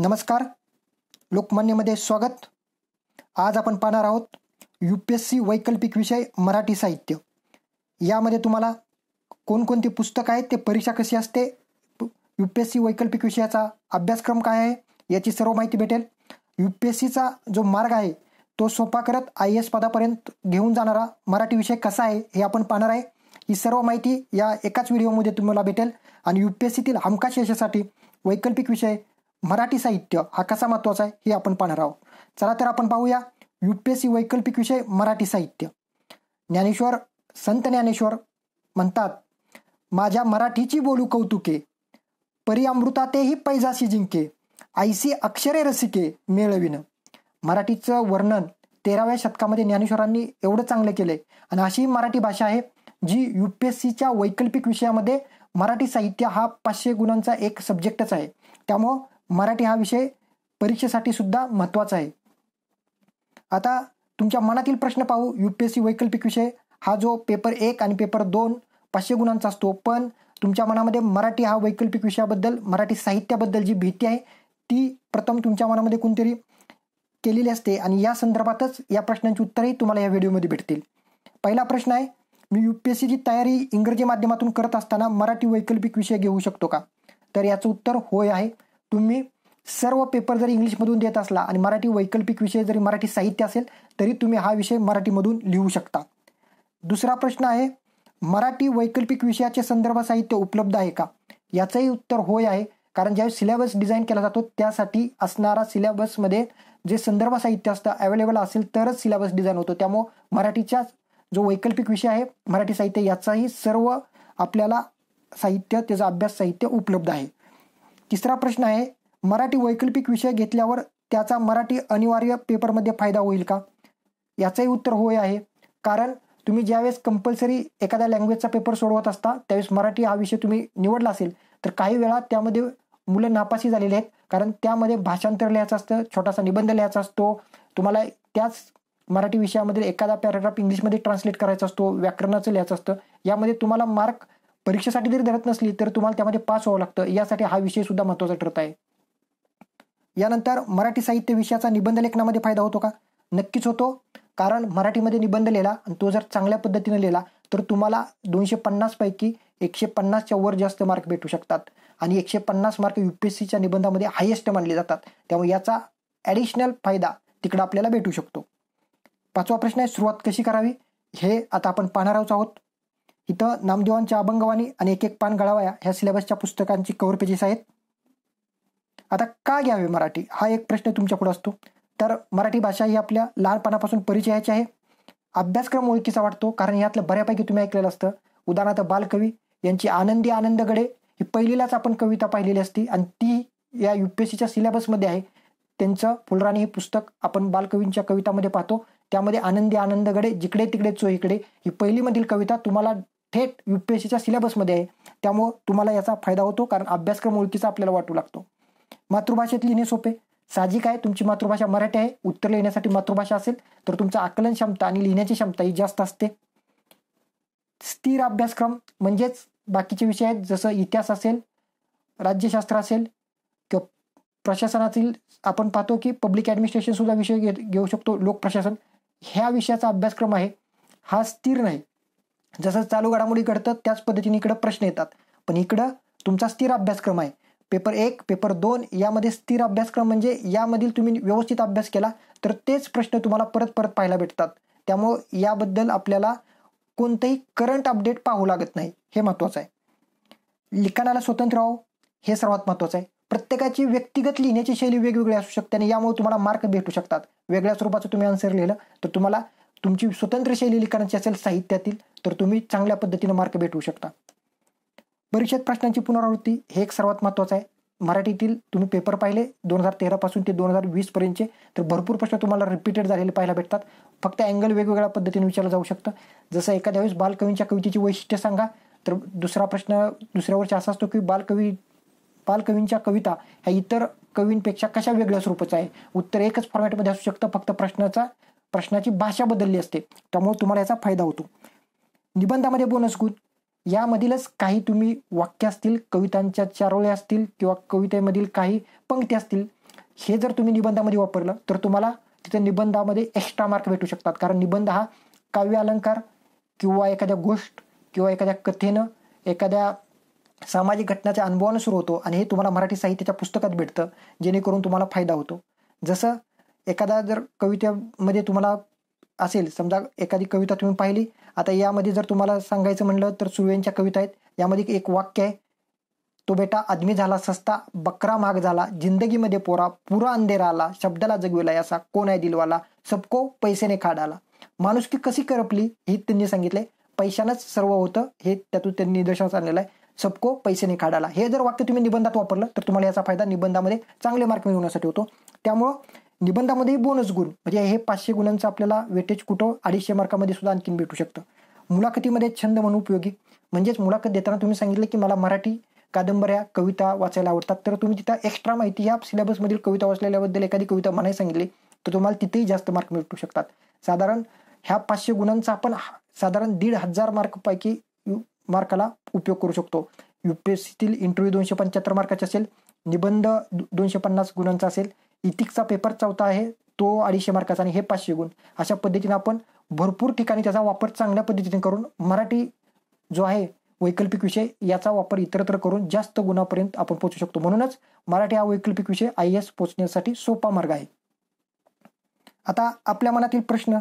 नमस्कार लोकमान्यमध्ये स्वागत आज आपण पाहणार आहोत यू पी एस सी वैकल्पिक विषय मराठी साहित्य यामध्ये तुम्हाला कोणकोणती पुस्तकं आहेत ते परीक्षा कशी असते यू पी एस सी वैकल्पिक विषयाचा अभ्यासक्रम काय आहे याची सर्व माहिती भेटेल यू पी एस सीचा जो मार्ग आहे तो सोपा करत आय एस पदापर्यंत घेऊन जाणारा मराठी विषय कसा आहे हे आपण पाहणार आहे ही सर्व माहिती या एकाच व्हिडिओमध्ये तुम्हाला भेटेल आणि यू पी एस सीतील हमखास यशासाठी वैकल्पिक विषय मराठी साहित्य हा कसा महत्वाचा आहे हे आपण पाहणार आहोत चला तर आपण पाहूया यू पी एस सी वैकल्पिक विषय मराठी साहित्य ज्ञानेश्वर संत ज्ञानेश्वर म्हणतात माझ्या मराठीची बोलू कौतुके परी अमृतातेही पैजाशी जिंके आईसी अक्षरे रसिके मेळविन मराठीचं वर्णन तेराव्या शतकामध्ये ज्ञानेश्वरांनी एवढं चांगलं केलंय आणि अशी मराठी भाषा आहे जी यू पी एस सीच्या वैकल्पिक विषयामध्ये मराठी साहित्य हा पाचशे गुणांचा एक सब्जेक्टच आहे त्यामुळं मराठी हा विषय परीक्षेसाठी सुद्धा महत्त्वाचा आहे आता तुमच्या मनातील प्रश्न पाहू यू पी एस सी वैकल्पिक विषय हा जो पेपर एक आणि पेपर दोन पाचशे गुणांचा असतो पण तुमच्या मनामध्ये मराठी हा वैकल्पिक विषयाबद्दल मराठी साहित्याबद्दल जी भीती आहे ती प्रथम तुमच्या मनामध्ये कोणतरी केलेली असते आणि या संदर्भातच या प्रश्नांची उत्तरही तुम्हाला या व्हिडिओमध्ये भेटतील पहिला प्रश्न आहे मी यू पी एस सीची तयारी इंग्रजी माध्यमातून करत असताना मराठी वैकल्पिक विषय घेऊ शकतो का तर याचं उत्तर होय आहे तुम्ही सर्व पेपर जरी इंग्लिशमधून देत असला आणि मराठी वैकल्पिक विषय जरी मराठी साहित्य असेल तरी तुम्ही हा विषय मराठीमधून लिहू शकता दुसरा प्रश्न आहे मराठी वैकल्पिक विषयाचे संदर्भ साहित्य उपलब्ध आहे का याचंही उत्तर होय आहे कारण ज्यावेळी सिलेबस डिझाईन केला जातो त्यासाठी असणारा सिलेबसमध्ये जे संदर्भ साहित्य असतं अवेलेबल असेल तरच सिलेबस डिझाईन होतो त्यामुळं मराठीचा जो वैकल्पिक विषय आहे मराठी साहित्य याचाही सर्व आपल्याला साहित्य त्याचा अभ्यास साहित्य उपलब्ध आहे तिसरा प्रश्न आहे मराठी वैकल्पिक विषय घेतल्यावर त्याचा मराठी अनिवार्य पेपरमध्ये फायदा होईल का याचंही उत्तर होय आहे कारण तुम्ही ज्यावेळेस कंपल्सरी एखाद्या लँग्वेजचा पेपर सोडवत असता त्यावेळेस मराठी हा विषय तुम्ही निवडला असेल तर काही वेळा त्यामध्ये मुलं नापासी झालेली आहेत कारण त्यामध्ये भाषांतर लिहायचं असतं छोटासा निबंध लिहायचा असतो तुम्हाला त्याच मराठी विषयामध्ये एखादा पॅराग्राफ इंग्लिशमध्ये ट्रान्सलेट करायचा असतो व्याकरणाचं लिहायचं असतं यामध्ये तुम्हाला मार्क परीक्षेसाठी जरी धरत नसली तर तुम्हाला त्यामध्ये पास व्हावं लागतं यासाठी हा विषय सुद्धा महत्त्वाचा ठरत आहे यानंतर मराठी साहित्य विषयाचा निबंध लेखनामध्ये फायदा होतो का नक्कीच होतो कारण मराठीमध्ये निबंध लिहिला आणि तो जर चांगल्या पद्धतीने लिहिला तर तुम्हाला दोनशे पन्नासपैकी एकशे पन्नासच्या वर जास्त मार्क भेटू शकतात आणि एकशे पन्नास मार्क यू पी एस सीच्या निबंधामध्ये हायेस्ट मानले जातात त्यामुळे याचा ॲडिशनल फायदा तिकडं आपल्याला भेटू शकतो पाचवा प्रश्न आहे सुरुवात कशी करावी हे आता आपण पाहणार आहोत इथं नामदेवांच्या अभंगवाणी आणि एक एक पान गळावाया ह्या सिलेबसच्या पुस्तकांची कव्हर पेजेस आहेत आता का घ्यावे मराठी हा एक प्रश्न तुमच्याकडे असतो तर मराठी भाषा ही आपल्या लहानपणापासून परिचयाची आहे अभ्यासक्रम ओळखीचा वाटतो कारण यातलं बऱ्यापैकी तुम्ही ऐकलेलं असतं उदाहरणार्थ बालकवी यांची आनंदी आनंदगडे ही पहिलीलाच आपण कविता पाहिलेली असती आणि ती या यू पी एस सीच्या सिलेबसमध्ये आहे त्यांचं फुलराणी हे पुस्तक आपण बालकवींच्या कवितामध्ये पाहतो त्यामध्ये आनंदी आनंदगडे जिकडे तिकडे चो इकडे ही पहिलीमधील कविता तुम्हाला थेट यू पी एस सीच्या सिलेबसमध्ये आहे त्यामुळं तुम्हाला याचा फायदा होतो कारण अभ्यासक्रम ओळखीचा आपल्याला वाटू लागतो मातृभाषेत लिहिणे सोपे साहजिक आहे तुमची मातृभाषा मराठी आहे उत्तर लिहिण्यासाठी मातृभाषा असेल तर तुमचं आकलन क्षमता आणि लिहिण्याची क्षमता ही जास्त असते स्थिर अभ्यासक्रम म्हणजेच बाकीचे विषय आहेत जसं इतिहास असेल राज्यशास्त्र असेल किंवा प्रशासनातील आपण पाहतो की पब्लिक ॲडमिनिस्ट्रेशनसुद्धा विषय घे घेऊ शकतो लोकप्रशासन ह्या विषयाचा अभ्यासक्रम आहे हा स्थिर नाही जसं चालू घडामोडी घडतं त्याच पद्धतीने इकडं प्रश्न येतात पण इकडं तुमचा स्थिर अभ्यासक्रम आहे पेपर एक पेपर दोन यामध्ये स्थिर अभ्यासक्रम म्हणजे यामधील तुम्ही व्यवस्थित अभ्यास केला तर तेच प्रश्न तुम्हाला परत परत पाहायला भेटतात त्यामुळं याबद्दल आपल्याला कोणतंही करंट अपडेट पाहू लागत नाही हे महत्त्वाचं आहे लिखाणाला स्वतंत्र व्हावं हे सर्वात महत्त्वाचं आहे प्रत्येकाची व्यक्तिगत लिहिण्याची शैली वेगवेगळी असू शकते आणि यामुळे तुम्हाला मार्क भेटू शकतात वेगळ्या स्वरूपाचं तुम्ही आन्सर लिहिलं तर तुम्हाला तुमची स्वतंत्र शैली लिखाणाची असेल साहित्यातील तर तुम्ही चांगल्या पद्धतीने मार्क भेटवू शकता परीक्षेत प्रश्नांची पुनरावृत्ती हे एक सर्वात महत्वाचं आहे मराठीतील तुम्ही पेपर पाहिले दोन हजार तेरापासून ते दोन हजार वीसपर्यंतचे तर भरपूर प्रश्न तुम्हाला रिपीटेड झालेले पाहायला भेटतात फक्त अँगल वेगवेगळ्या पद्धतीने विचारलं जाऊ शकतं जसं एखाद्या वेळेस बालकवींच्या कवितेची वैशिष्ट्य सांगा तर दुसरा प्रश्न दुसऱ्या वर्षी असा असतो की बालकवी बालकवींच्या कविता ह्या इतर कवींपेक्षा कशा वेगळ्या स्वरूपाचा आहे उत्तर एकच फॉर्मॅटमध्ये असू शकतं फक्त प्रश्नाचा प्रश्नाची भाषा बदलली असते त्यामुळे तुम्हाला याचा फायदा होतो निबंधामध्ये गुण यामधीलच काही तुम्ही वाक्य असतील कवितांच्या चारोळ्या असतील किंवा कवितेमधील काही पंक्ती असतील हे जर तुम्ही निबंधामध्ये वापरलं तर तुम्हाला तिथे निबंधामध्ये एक्स्ट्रा मार्क भेटू शकतात कारण निबंध हा काव्य अलंकार किंवा एखाद्या गोष्ट किंवा एखाद्या कथेनं एखाद्या सामाजिक घटनाच्या अनुभवानं सुरू होतो आणि हे तुम्हाला मराठी साहित्याच्या पुस्तकात भेटतं जेणेकरून तुम्हाला फायदा होतो जसं एखादा जर कवितेमध्ये तुम्हाला असेल समजा एखादी कविता तुम्ही पाहिली आता यामध्ये जर तुम्हाला सांगायचं म्हणलं तर सुर्वेंच्या कविता आहेत यामध्ये एक वाक्य आहे तो बेटा आदमी झाला सस्ता बकरा महाग झाला जिंदगीमध्ये पोरा पुरा अंधेरा आला शब्दाला जगविला याचा कोण आहे दिलवाला सबको पैसेने खाडाला माणूस माणुसकी कशी करपली हे त्यांनी सांगितले पैशानंच सर्व होतं हे त्यातून त्यांनी निदर्शनास आणलेलं आहे सबको पैसेने खाडाला हे जर वाक्य तुम्ही निबंधात वापरलं तर तुम्हाला याचा फायदा निबंधामध्ये चांगले मार्क मिळवण्यासाठी होतो त्यामुळं निबंधामध्ये बोनस गुण म्हणजे हे पाचशे गुणांचं आपल्याला वेटेज कुठं अडीचशे मार्कामध्ये सुद्धा आणखीन भेटू शकतं मुलाखतीमध्ये छंद म्हणून उपयोगी म्हणजेच मुलाखत देताना तुम्ही सांगितलं की मला मराठी कादंबऱ्या कविता वाचायला आवडतात तर तुम्ही तिथं एक्स्ट्रा माहिती ह्या सिलेबसमधील कविता वाचलेल्याबद्दल एखादी कविता म्हणायला सांगितली तर तुम्हाला तिथेही जास्त मार्क मिळू शकतात साधारण ह्या पाचशे गुणांचा आपण साधारण दीड हजार मार्कपैकी मार्काला उपयोग करू शकतो यू पी एस सीतील इंटरव्ह्यू दोनशे पंच्याहत्तर मार्काचे असेल निबंध दोनशे पन्नास गुणांचा असेल इतिकचा पेपर चौथा आहे तो अडीचशे मार्काचा आणि हे पाचशे गुण अशा पद्धतीने आपण भरपूर ठिकाणी त्याचा वापर चांगल्या पद्धतीने करून मराठी जो आहे वैकल्पिक विषय याचा वापर इतरत्र करून जास्त गुणापर्यंत आपण पोहोचू शकतो म्हणूनच मराठी हा वैकल्पिक विषय आय एस पोचण्यासाठी सोपा मार्ग आहे आता आपल्या मनातील प्रश्न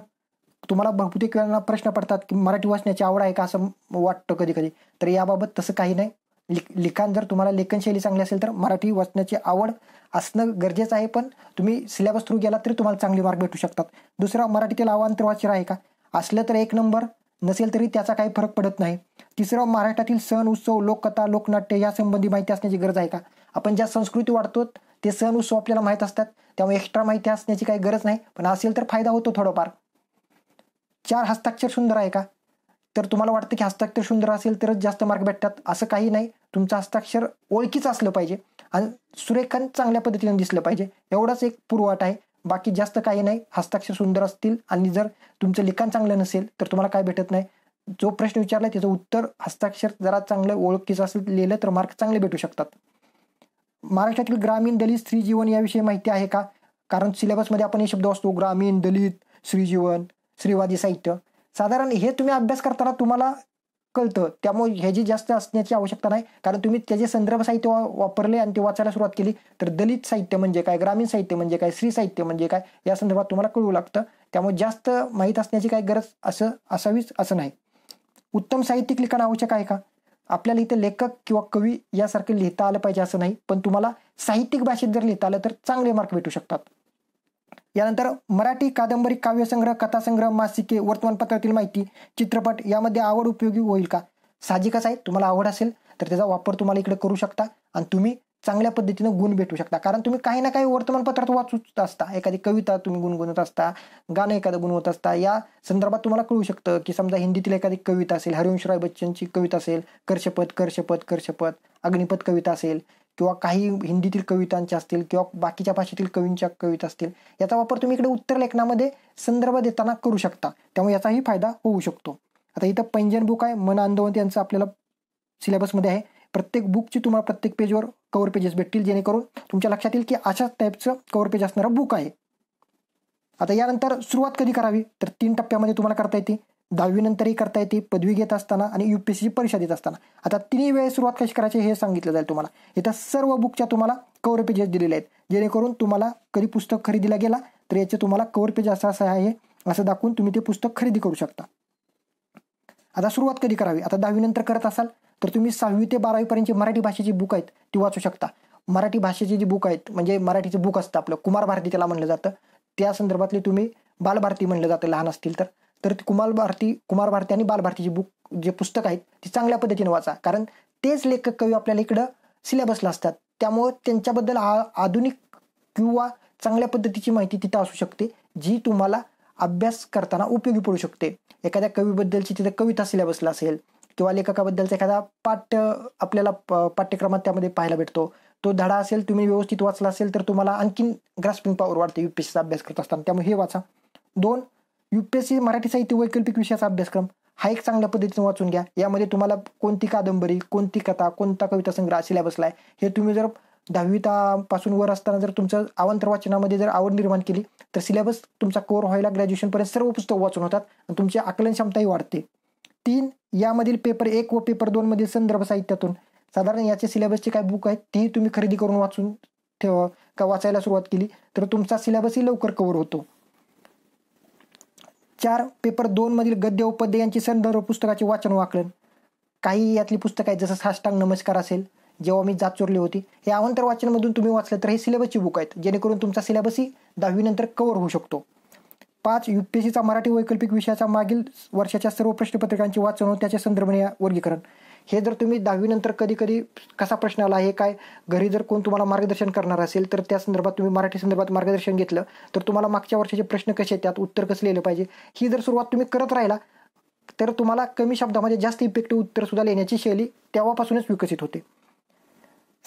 तुम्हाला बहुतेक वेळांना प्रश्न पडतात की मराठी वाचण्याची आवड आहे का असं वाटतं कधी कधी तर याबाबत तसं काही नाही लिखाण जर तुम्हाला लेखनशैली चांगली असेल तर मराठी वाचण्याची आवड असणं गरजेचं आहे पण तुम्ही सिलेबस थ्रू गेला तरी तुम्हाला चांगले मार्क भेटू शकतात दुसरा मराठीतील आवांतर वाचर आहे का असलं तर एक नंबर नसेल तरी त्याचा काही फरक पडत नाही तिसरं महाराष्ट्रातील सण उत्सव लोककथा लोकनाट्य यासंबंधी माहिती असण्याची गरज आहे का आपण ज्या संस्कृती वाढतो ते सण उत्सव आपल्याला माहीत असतात त्यामुळे एक्स्ट्रा माहिती असण्याची काही गरज नाही पण असेल तर फायदा होतो थोडंफार चार हस्ताक्षर सुंदर आहे का तर तुम्हाला वाटतं की हस्ताक्षर सुंदर असेल तरच जास्त मार्क भेटतात असं काही नाही तुमचं हस्ताक्षर ओळखीचं असलं पाहिजे आणि सुरेखन चांगल्या पद्धतीने दिसलं पाहिजे एवढाच एक पुरवाट आहे बाकी जास्त काही नाही हस्ताक्षर सुंदर असतील आणि जर तुमचं लिखाण चांगलं नसेल तर तुम्हाला काय भेटत नाही जो प्रश्न विचारला त्याचं उत्तर हस्ताक्षर जरा चांगलं ओळखीचं असेल लिहिलं तर मार्क चांगले भेटू शकतात महाराष्ट्रातील ग्रामीण दलित स्त्रीजीवन याविषयी माहिती आहे का कारण सिलेबसमध्ये आपण हे शब्द असतो ग्रामीण दलित श्रीजीवन स्त्रीवादी साहित्य साधारण हे तुम्ही अभ्यास करताना तुम्हाला कळतं त्यामुळे ह्याची जास्त असण्याची आवश्यकता नाही कारण तुम्ही त्याचे संदर्भ साहित्य वापरले आणि ते वाचायला सुरुवात केली तर दलित साहित्य म्हणजे काय ग्रामीण साहित्य म्हणजे काय स्त्री साहित्य म्हणजे काय या संदर्भात तुम्हाला कळू लागतं त्यामुळे जास्त माहीत असण्याची काही गरज असं असावीच असं नाही उत्तम साहित्यिक लिखाण आवश्यक आहे का आपल्याला इथे लेखक किंवा कवी यासारखे लिहिता आलं पाहिजे असं नाही पण तुम्हाला साहित्यिक भाषेत जर लिहिता आलं तर चांगले मार्क भेटू शकतात यानंतर मराठी कादंबरी काव्यसंग्रह कथासंग्रह मासिके वर्तमानपत्रातील माहिती चित्रपट यामध्ये आवड उपयोगी होईल का साहजिकच आहे तुम्हाला आवड असेल तर त्याचा वापर तुम्हाला इकडे करू शकता आणि तुम्ही चांगल्या पद्धतीनं गुण भेटू शकता कारण तुम्ही काही ना काही वर्तमानपत्रात वाचूच असता एखादी कविता तुम्ही गुणगुणत असता गाणं एखादं गुणवत असता या संदर्भात तुम्हाला कळू शकतं की समजा हिंदीतील एखादी कविता असेल हरिवंश राय बच्चनची कविता असेल कर्षपद कर्षपद कर्षपद अग्निपथ कविता असेल किंवा काही हिंदीतील कवितांच्या असतील किंवा बाकीच्या भाषेतील कवींच्या कविता असतील याचा वापर तुम्ही इकडे उत्तर लेखनामध्ये संदर्भ देताना करू शकता त्यामुळे याचाही फायदा होऊ शकतो आता इथं पैंजन बुक आहे मन आंदोलन यांचं आपल्याला सिलेबसमध्ये आहे प्रत्येक बुकची तुम्हाला प्रत्येक पेजवर कवर पेजेस भेटतील जेणेकरून तुमच्या लक्षात येईल की अशाच टाईपचं कवर पेज असणारं बुक आहे आता यानंतर सुरुवात कधी करावी तर तीन टप्प्यामध्ये तुम्हाला करता येते दहावीनंतरही करता येते पदवी घेत असताना आणि यू पी सीची परीक्षा देत असताना आता तिन्ही वेळेस सुरुवात कशी करायची हे सांगितलं जाईल तुम्हाला इथं सर्व बुकच्या तुम्हाला कवर पेजेस दिलेले आहेत जेणेकरून तुम्हाला कधी पुस्तक खरेदीला गेला तर याचे तुम्हाला कवर पेज असं असं आहे असं दाखवून तुम्ही ते पुस्तक खरेदी करू शकता आता सुरुवात कधी करावी आता दहावीनंतर करत असाल तर तुम्ही सहावी ते बारावीपर्यंतची मराठी भाषेची बुक आहेत ती वाचू शकता मराठी भाषेची जी बुक आहेत म्हणजे मराठीचं बुक असतं आपलं कुमार भारती त्याला म्हणलं जातं त्या संदर्भातले तुम्ही बालभारती म्हणलं जातं लहान असतील तर तर ती कुमार भारती कुमार भारती आणि बालभारतीची बुक जे पुस्तक आहेत ती चांगल्या पद्धतीने वाचा कारण तेच लेखक कवी आपल्याला इकडं सिलेबसला असतात त्यामुळं त्यांच्याबद्दल आ आधुनिक किंवा चांगल्या पद्धतीची माहिती तिथं असू शकते जी तुम्हाला अभ्यास करताना उपयोगी पडू शकते एखाद्या कवीबद्दलची तिथं कविता सिलेबसला असेल किंवा लेखकाबद्दलचा एखादा पाठ आपल्याला पाठ्यक्रमात त्यामध्ये पाहायला भेटतो तो धडा असेल तुम्ही व्यवस्थित वाचला असेल तर तुम्हाला आणखीन ग्रास्पिंग पॉवर वाढते यू पी सीचा अभ्यास करत असताना त्यामुळे हे वाचा दोन U P S C Marathi साहित्य वैकल्पिक विषयाचा अभ्यासक्रम हा एक चांगल्या पद्धतीने वाचून घ्या यामध्ये तुम्हाला कोणती कादंबरी कोणती कथा कोणता कविता संग्रह सिलेबसला आहे हे तुम्ही जर दहावीतापासून वर असताना जर तुमचं आवंतर वाचनामध्ये जर आवड निर्माण केली तर सिलेबस तुमचा कोर व्हायला ग्रॅज्युएशनपर्यंत सर्व पुस्तक वाचून होतात आणि तुमची आकलन क्षमताही वाढते तीन यामधील पेपर एक व पेपर दोनमधील संदर्भ साहित्यातून साधारण याचे सिलेबसचे काय बुक आहेत तेही तुम्ही खरेदी करून वाचून ठेवा का वाचायला सुरुवात केली तर तुमचा सिलेबसही लवकर कव्हर होतो चार पेपर मधील गद्य उपद्य यांची संदर्भ पुस्तकाचे वाचन वाकलन काही यातली पुस्तक आहेत जसं साष्टांग नमस्कार असेल जेव्हा मी जात चोरली होती हे अवंतर वाचनमधून तुम्ही वाचलं तर हे सिलेबसची बुक आहेत जेणेकरून तुमचा सिलेबसही दहावीनंतर कवर होऊ शकतो पाच यू पी एस सीचा मराठी वैकल्पिक विषयाचा मागील वर्षाच्या सर्व प्रश्नपत्रिकांची वाचन हो त्याच्या संदर्भाने वर्गीकरण हे जर तुम्ही दहावीनंतर कधी कधी कसा प्रश्न आला हे काय घरी जर कोण तुम्हाला मार्गदर्शन करणार असेल तर त्या संदर्भात तुम्ही मराठी संदर्भात मार्गदर्शन घेतलं तर तुम्हाला मागच्या वर्षाचे प्रश्न कसे त्यात उत्तर कसं लिहिलं पाहिजे ही जर सुरुवात तुम्ही करत राहिला तर तुम्हाला कमी शब्दामध्ये म्हणजे जास्त इफेक्टिव्ह सुद्धा लिहिण्याची शैली तेव्हापासूनच विकसित होते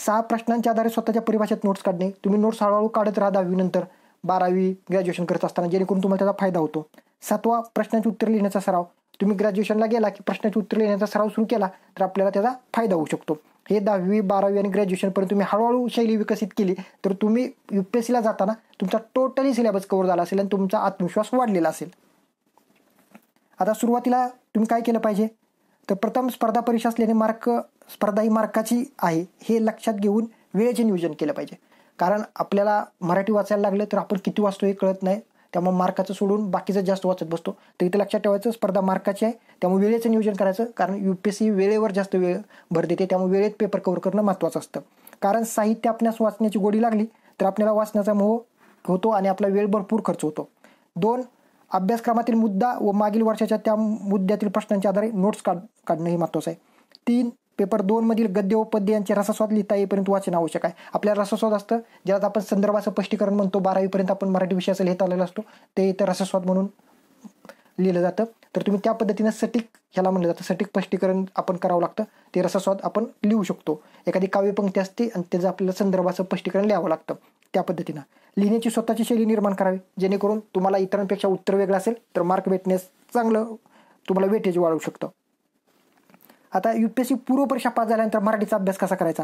सहा प्रश्नांच्या आधारे स्वतःच्या परिभाषेत नोट्स काढणे तुम्ही नोट्स हळूहळू काढत राहा दहावीनंतर बारावी ग्रॅज्युएशन करत असताना जेणेकरून तुम्हाला त्याचा फायदा होतो सातवा प्रश्नांची उत्तर लिहिण्याचा सराव तुम्ही ग्रॅज्युएशनला गेला की प्रश्नाची उत्तर लिहिण्याचा सराव सुरू केला तर आपल्याला त्याचा फायदा होऊ शकतो हे दहावी बारावी आणि ग्रॅज्युएशनपर्यंत तुम्ही हळूहळू शैली विकसित केली तर तुम्ही यू पी एस सीला जाताना तुमचा टोटली सिलेबस कव्हर झाला असेल आणि तुमचा आत्मविश्वास वाढलेला असेल आता सुरुवातीला तुम्ही काय केलं पाहिजे तर प्रथम स्पर्धा परीक्षा असल्याने मार्क स्पर्धा ही मार्काची आहे हे लक्षात घेऊन वेळेचे नियोजन केलं पाहिजे कारण आपल्याला मराठी वाचायला लागलं तर आपण किती वाचतो हे कळत नाही त्यामुळे मार्काचं सोडून बाकीचं जास्त वाचत बसतो तर इथं लक्षात ठेवायचं स्पर्धा मार्काची आहे त्यामुळे वेळेचं नियोजन करायचं कारण यू पी एस सी वेळेवर जास्त वेळ भर देते त्यामुळे वेळेत पेपर कव्हर करणं महत्त्वाचं असतं कारण साहित्य आपल्यास वाचण्याची गोडी लागली तर आपल्याला वाचण्याचा मोह होतो आणि आपला वेळ भरपूर खर्च होतो दोन अभ्यासक्रमातील मुद्दा व मागील वर्षाच्या त्या मुद्द्यातील प्रश्नांच्या आधारे नोट्स काढ काढणं हे महत्त्वाचं आहे तीन पेपर मधील गद्य पद्य यांचे रसास्वाद लिहिता येईपर्यंत वाचन आवश्यक आहे आपल्याला रसस्वाद असतं ज्याला आपण संदर्भाचं स्पष्टीकरण म्हणतो बारावीपर्यंत आपण मराठी विषयाचं लिहित आलेला असतो ते इथं रसस्वाद म्हणून लिहिलं जातं तर तुम्ही त्या पद्धतीनं सटीक ह्याला म्हणलं जातं सटीक स्पष्टीकरण आपण करावं लागतं ते रसस्वाद आपण लिहू शकतो एखादी काव्यपंक्ती असते आणि त्याचं आपल्याला संदर्भाचं स्पष्टीकरण लिहावं लागतं त्या पद्धतीनं लिहिण्याची स्वतःची शैली निर्माण करावी जेणेकरून तुम्हाला इतरांपेक्षा उत्तर वेगळं असेल तर मार्क भेटण्यास चांगलं तुम्हाला वेटेज वाढवू शकतं आता यू पी एस सी पूर्व परीक्षा पास झाल्यानंतर मराठीचा अभ्यास कसा करायचा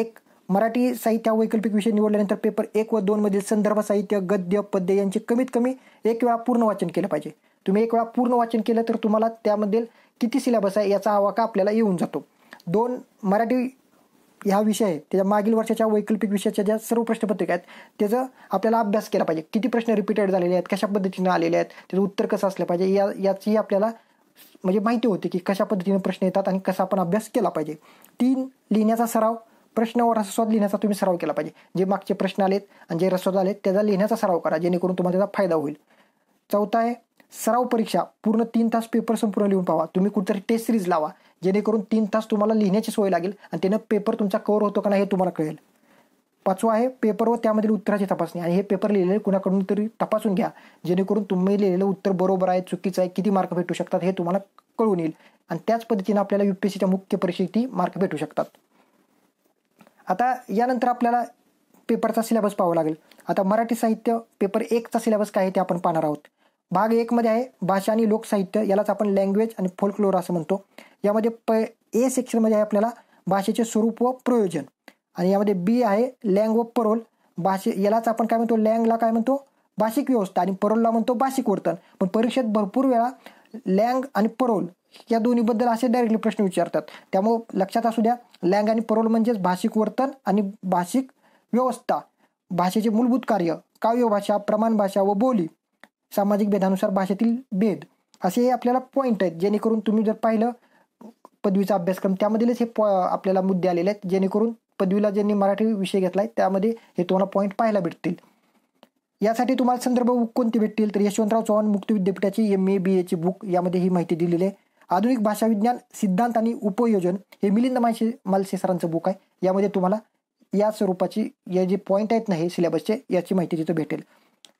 एक मराठी साहित्य वैकल्पिक विषय निवडल्यानंतर पेपर एक व मधील संदर्भ साहित्य गद्य पद्य यांचे कमीत कमी एक वेळा पूर्ण वाचन केलं पाहिजे तुम्ही एक वेळा पूर्ण वाचन केलं तर तुम्हाला त्यामध्ये किती सिलेबस आहे याचा आवाका आपल्याला येऊन जातो दोन मराठी ह्या विषय आहेत त्याच्या मागील वर्षाच्या वैकल्पिक विषयाच्या ज्या सर्व प्रश्नपत्रिका आहेत त्याचं आपल्याला अभ्यास केला पाहिजे किती प्रश्न रिपीटेड झालेले आहेत कशा पद्धतीने आलेले आहेत त्याचं उत्तर कसं असलं पाहिजे या याची आपल्याला म्हणजे माहिती होते की कशा पद्धतीने प्रश्न येतात आणि कसा आपण अभ्यास केला पाहिजे तीन लिहिण्याचा सराव प्रश्नावर रसस्वाद लिहिण्याचा तुम्ही सराव केला पाहिजे जे मागचे प्रश्न आलेत आणि जे रसस्वाद आलेत त्याचा लिहिण्याचा सराव करा जेणेकरून तुम्हाला त्याचा फायदा होईल चौथा आहे सराव परीक्षा पूर्ण तीन तास पेपर संपूर्ण लिहून पाहा तुम्ही कुठेतरी टेस्ट सिरीज लावा जेणेकरून तीन तास तुम्हाला लिहिण्याची सोय लागेल आणि त्यानं पेपर तुमचा कवर होतो का नाही हे तुम्हाला कळेल पाचवा आहे पेपर व त्यामधील उत्तराची तपासणी आणि हे पेपर लिहिलेले कुणाकडून तरी तपासून घ्या जेणेकरून तुम्ही लिहिलेलं उत्तर बरोबर आहे चुकीचं आहे किती मार्क भेटू शकतात हे तुम्हाला कळून येईल आणि त्याच पद्धतीने आपल्याला यू पी एस सीच्या मुख्य परीक्षेची मार्क भेटू शकतात आता यानंतर आपल्याला पेपरचा सिलेबस पाहावा लागेल आता मराठी साहित्य पेपर एकचा सिलेबस काय आहे ते आपण पाहणार आहोत भाग एकमध्ये आहे भाषा आणि लोकसाहित्य यालाच आपण लँग्वेज आणि फोलक्लोर असं म्हणतो यामध्ये प ए सेक्शनमध्ये आहे आपल्याला भाषेचे स्वरूप व प्रयोजन आणि यामध्ये बी आहे लँग व परोल भाषिक यालाच आपण काय म्हणतो लँगला काय म्हणतो भाषिक व्यवस्था आणि परोलला म्हणतो भाषिक वर्तन पण परीक्षेत भरपूर वेळा लँग आणि परोल या दोन्हीबद्दल असे डायरेक्टली प्रश्न विचारतात त्यामुळं लक्षात असू द्या लँग आणि परोल म्हणजेच भाषिक वर्तन आणि भाषिक व्यवस्था भाषेचे मूलभूत कार्य काव्यभाषा प्रमाण भाषा व बोली सामाजिक भेदानुसार भाषेतील भेद असे हे आपल्याला पॉईंट आहेत जेणेकरून तुम्ही जर पाहिलं पदवीचा अभ्यासक्रम त्यामधीलच हे पॉ आपल्याला मुद्दे आलेले आहेत जेणेकरून पदवीला ज्यांनी मराठी विषय घेतला आहे त्यामध्ये हे तुम्हाला पॉईंट पाहायला भेटतील यासाठी तुम्हाला संदर्भ बुक कोणती भेटतील तर यशवंतराव चव्हाण मुक्त विद्यापीठाची एम ए बी एची बुक यामध्ये ही माहिती दिलेली आहे आधुनिक भाषा विज्ञान सिद्धांत आणि उपयोजन हे मिलिंद माशे मालसे सरांचं बुक आहे यामध्ये तुम्हाला या स्वरूपाची या जे पॉईंट आहेत ना हे सिलेबसचे याची माहिती तिथं भेटेल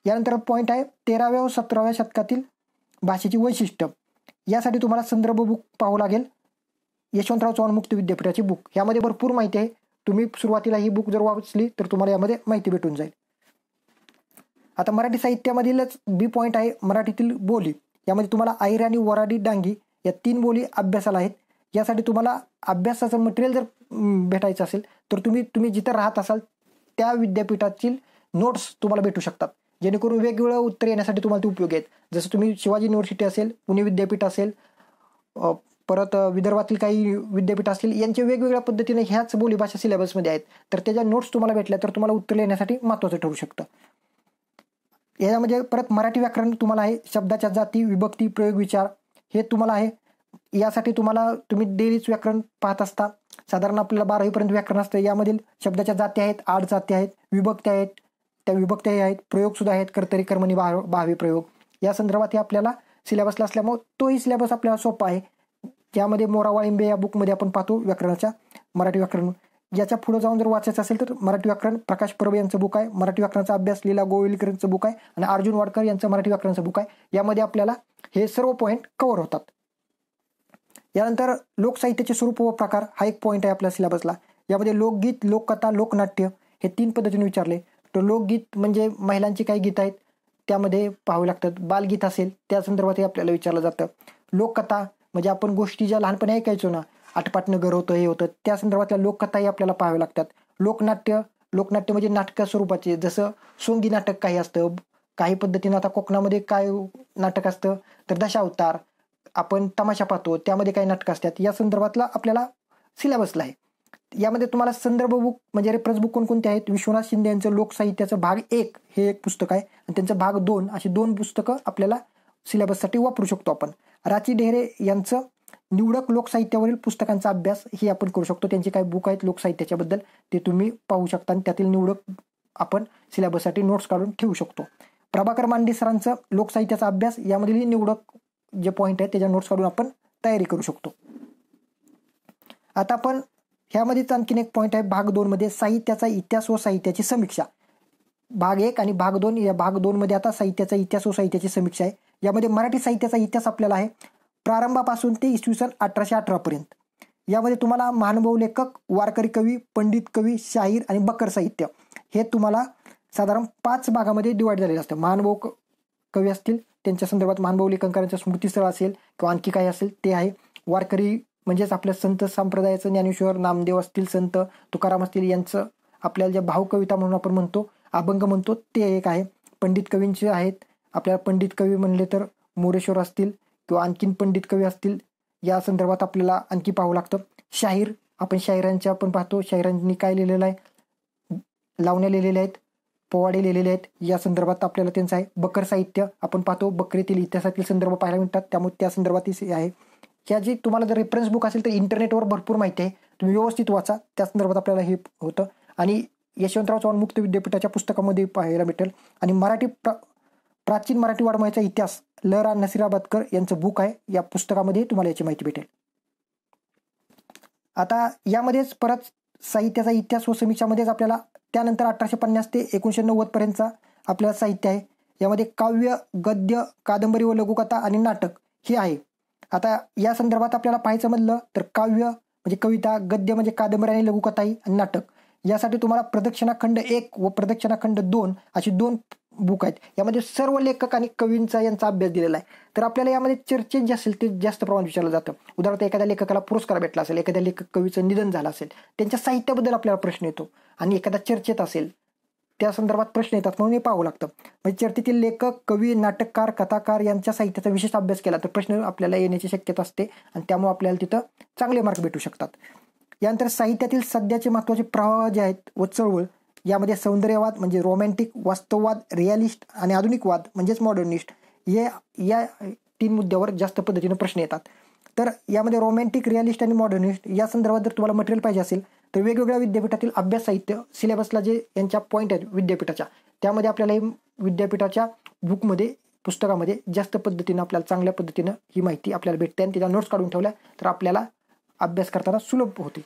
यानंतर पॉईंट आहे तेराव्या व सतराव्या शतकातील भाषेची वैशिष्ट्य यासाठी तुम्हाला संदर्भ बुक पाहावं लागेल यशवंतराव चव्हाण मुक्त विद्यापीठाची बुक यामध्ये भरपूर माहिती आहे तुम्ही सुरुवातीला ही बुक जर वाचली तर तुम्हाला यामध्ये माहिती भेटून जाईल आता मराठी साहित्यामधीलच बी पॉईंट आहे मराठीतील बोली यामध्ये तुम्हाला आहिर आणि वराडी डांगी या तीन बोली अभ्यासाला आहेत यासाठी तुम्हाला अभ्यासाचं मटेरियल जर भेटायचं असेल तर तुम्ही तुम्ही जिथं राहत असाल त्या विद्यापीठातील नोट्स तुम्हाला भेटू शकतात जेणेकरून वेगवेगळं उत्तर येण्यासाठी तुम्हाला ते उपयोगी आहेत जसं तुम्ही शिवाजी युनिव्हर्सिटी असेल पुणे विद्यापीठ असेल परत विदर्भातील काही विद्यापीठ असतील यांच्या वेगवेगळ्या पद्धतीने ह्याच बोलीभाषा सिलेबसमध्ये आहेत तर त्याच्या नोट्स तुम्हाला भेटल्या तर तुम्हाला उत्तर लिहिण्यासाठी महत्वाचं ठरू शकतं यामध्ये परत मराठी व्याकरण तुम्हाला आहे शब्दाच्या जाती विभक्ती प्रयोग विचार हे तुम्हाला आहे यासाठी तुम्हाला तुम्ही डेलीच व्याकरण पाहत असता साधारण आपल्याला बारावीपर्यंत व्याकरण असतं यामधील शब्दाच्या जाती आहेत आठ जाती आहेत विभक्त्या आहेत त्या विभक्त्याही आहेत प्रयोगसुद्धा आहेत कर्तरी कर्मणी भाव प्रयोग या संदर्भात हे आपल्याला सिलेबसला असल्यामुळे तोही सिलेबस आपल्याला सोपा आहे ज्यामध्ये मोरावाळिंबे या बुकमध्ये आपण पाहतो व्याकरणाच्या मराठी व्याकरण याच्या पुढे जाऊन जर वाचायचं असेल तर मराठी व्याकरण प्रकाश परब यांचं बुक आहे मराठी व्याकरणाचा अभ्यास लीला गोविलकरांचं बुक आहे आणि अर्जुन वाडकर यांचं मराठी व्याकरणाचं बुक आहे यामध्ये आपल्याला हे सर्व पॉईंट कव्हर होतात यानंतर लोकसाहित्याचे स्वरूप व प्रकार हा एक पॉईंट आहे आपल्या सिलेबसला यामध्ये लोकगीत लोककथा लोकनाट्य हे तीन पद्धतीने विचारले तर लोकगीत म्हणजे महिलांची काही गीत आहेत त्यामध्ये पाहावे लागतात बालगीत असेल त्या संदर्भातही आपल्याला विचारलं जातं लोककथा म्हणजे आपण गोष्टी ज्या लहानपणी ऐकायचो ना आटपाटणं नगर होतं हे होतं त्या संदर्भातल्या लोककथाही आपल्याला पाहाव्या लागतात लोकनाट्य लोकनाट्य म्हणजे नाटका स्वरूपाचे जसं सोंगी नाटक काही असतं काही पद्धतीनं आता कोकणामध्ये काय नाटक असतं तर दशावतार आपण तमाशा पाहतो त्यामध्ये काही नाटकं असतात या संदर्भातला आपल्याला सिलेबसला आहे यामध्ये तुम्हाला संदर्भ बुक म्हणजे रेफरन्स बुक कोणकोणते आहेत विश्वनाथ शिंदे यांचं लोकसाहित्याचं भाग एक हे एक पुस्तक आहे आणि त्यांचं भाग दोन अशी दोन पुस्तकं आपल्याला सिलेबससाठी वापरू शकतो आपण राची ढेरे यांचं निवडक लोकसाहित्यावरील पुस्तकांचा अभ्यास हे आपण करू शकतो त्यांचे काही बुक आहेत लोकसाहित्याच्याबद्दल ते तुम्ही पाहू शकता आणि त्यातील निवडक आपण सिलेबससाठी नोट्स काढून ठेवू शकतो प्रभाकर मांडे सरांचं लोकसाहित्याचा अभ्यास यामधीलही निवडक जे पॉईंट आहेत त्याच्या नोट्स काढून आपण तयारी करू शकतो आता आपण ह्यामध्येच आणखीन एक पॉईंट आहे भाग दोनमध्ये साहित्याचा इतिहास व साहित्याची समीक्षा भाग एक आणि भाग दोन या भाग दोनमध्ये आता साहित्याचा इतिहास व साहित्याची समीक्षा आहे यामध्ये मराठी साहित्याचा इतिहास आपल्याला आहे प्रारंभापासून ते इसवी सन अठराशे अठरापर्यंत यामध्ये तुम्हाला महानुभव लेखक वारकरी कवी पंडित कवी शाहीर आणि बकर साहित्य हे तुम्हाला साधारण पाच भागामध्ये डिवाईड झालेलं असतं महानुभव कवी असतील त्यांच्या संदर्भात महानुभव लेखनकारांचं स्मृतीस्थळ असेल किंवा आणखी काही असेल ते आहे वारकरी म्हणजेच आपल्या संत संप्रदायाचं ज्ञानेश्वर नामदेव असतील संत तुकाराम असतील यांचं आपल्याला ज्या भावकविता म्हणून आपण म्हणतो अभंग म्हणतो ते एक आहे पंडित कवींचे आहेत आपल्याला पंडित कवी म्हणले तर मोरेश्वर असतील किंवा आणखीन पंडित कवी असतील या संदर्भात आपल्याला आणखी पाहावं लागतं शाहीर आपण शाहिरांच्या आपण पाहतो शाहिरांनी काय लिहिलेलं आहे लावण्या लिहिलेल्या आहेत पोवाडे लिहिलेले आहेत या संदर्भात आपल्याला त्यांचं आहे बकर साहित्य आपण पाहतो बकरीतील इतिहासातील संदर्भ पाहायला मिळतात त्यामुळे त्या संदर्भात आहे ह्या जी तुम्हाला जर रेफरन्स बुक असेल तर इंटरनेटवर भरपूर माहिती आहे तुम्ही व्यवस्थित वाचा त्या संदर्भात आपल्याला हे होतं आणि यशवंतराव चव्हाण मुक्त विद्यापीठाच्या पुस्तकामध्ये पाहायला भेटेल आणि मराठी प्र प्राचीन मराठी वाड्मयाचा इतिहास लहरा नसिराबादकर यांचं बुक आहे या पुस्तकामध्ये तुम्हाला याची माहिती भेटेल आता यामध्येच परत साहित्याचा इतिहास व समीक्षामध्येच आपल्याला त्यानंतर अठराशे पन्नास ते नव्वद पर्यंतचा आपल्याला साहित्य आहे यामध्ये काव्य गद्य कादंबरी व लघुकथा आणि नाटक हे आहे आता या संदर्भात आपल्याला पाहायचं म्हटलं तर काव्य म्हणजे कविता गद्य म्हणजे कादंबरी आणि लघुकथा आणि नाटक यासाठी तुम्हाला प्रदक्षिणाखंड एक व प्रदक्षिणाखंड दोन अशी दोन बुक आहेत यामध्ये सर्व लेखक आणि कवींचा यांचा अभ्यास दिलेला आहे तर आपल्याला यामध्ये चर्चेत जे असेल ते जास्त प्रमाणात विचारलं जातं उदाहरणार्थ एखाद्या लेखकाला पुरस्कार भेटला असेल एखाद्या लेखक कवीचं निधन झालं असेल त्यांच्या साहित्याबद्दल आपल्याला प्रश्न येतो आणि एखादा चर्चेत असेल त्या संदर्भात प्रश्न येतात म्हणून हे पाहावं लागतं म्हणजे चर्चेतील लेखक कवी नाटककार कथाकार यांच्या साहित्याचा विशेष अभ्यास केला तर प्रश्न आपल्याला येण्याची शक्यता असते आणि त्यामुळे आपल्याला तिथं चांगले मार्क भेटू शकतात यानंतर साहित्यातील सध्याचे महत्त्वाचे प्रवाह जे आहेत व चळवळ यामध्ये सौंदर्यवाद म्हणजे रोमॅन्टिक वास्तववाद रिअलिस्ट आणि आधुनिकवाद म्हणजेच मॉडर्निस्ट हे या तीन मुद्द्यावर जास्त पद्धतीनं प्रश्न येतात तर यामध्ये रोमॅन्टिक रिअलिस्ट आणि मॉडर्निस्ट या संदर्भात जर तुम्हाला मटेरियल पाहिजे असेल तर वेगवेगळ्या विद्यापीठातील अभ्यास साहित्य सिलेबसला जे यांच्या पॉईंट आहेत विद्यापीठाच्या त्यामध्ये आपल्याला हे विद्यापीठाच्या बुकमध्ये पुस्तकामध्ये जास्त पद्धतीनं आपल्याला चांगल्या पद्धतीनं ही माहिती आपल्याला भेटते आणि त्याच्या नोट्स काढून ठेवल्या तर आपल्याला अभ्यास करताना सुलभ होते